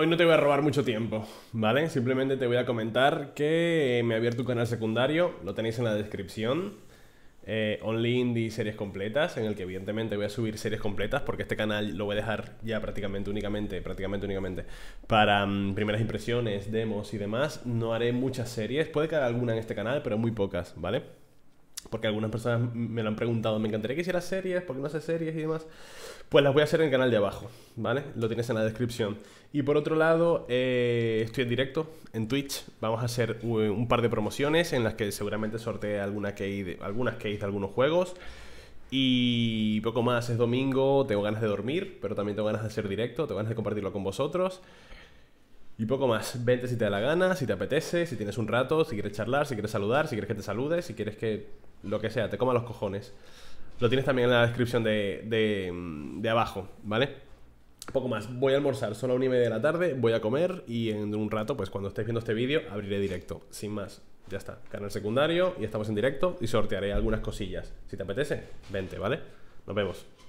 hoy no te voy a robar mucho tiempo, ¿vale? Simplemente te voy a comentar que eh, me he abierto un canal secundario, lo tenéis en la descripción. Eh, Only Indie Series Completas, en el que evidentemente voy a subir series completas, porque este canal lo voy a dejar ya prácticamente únicamente, prácticamente únicamente, para mm, primeras impresiones, demos y demás. No haré muchas series, puede que alguna en este canal, pero muy pocas, ¿vale? porque algunas personas me lo han preguntado, me encantaría que hiciera series, porque no hace series y demás, pues las voy a hacer en el canal de abajo, ¿vale? Lo tienes en la descripción. Y por otro lado, eh, estoy en directo en Twitch, vamos a hacer un par de promociones en las que seguramente sorteé alguna algunas keys de algunos juegos. Y poco más, es domingo, tengo ganas de dormir, pero también tengo ganas de hacer directo, tengo ganas de compartirlo con vosotros. Y poco más. Vente si te da la gana, si te apetece, si tienes un rato, si quieres charlar, si quieres saludar, si quieres que te salude, si quieres que lo que sea, te coma los cojones. Lo tienes también en la descripción de, de, mm, abajo, ¿vale? Poco más, voy a almorzar, son a una y media de la tarde, voy a comer y en un rato, pues cuando estés viendo este vídeo, abriré directo, sin más. Ya está, canal secundario y estamos en directo y sortearé algunas cosillas. Si te apetece, vente, ¿vale? Nos vemos.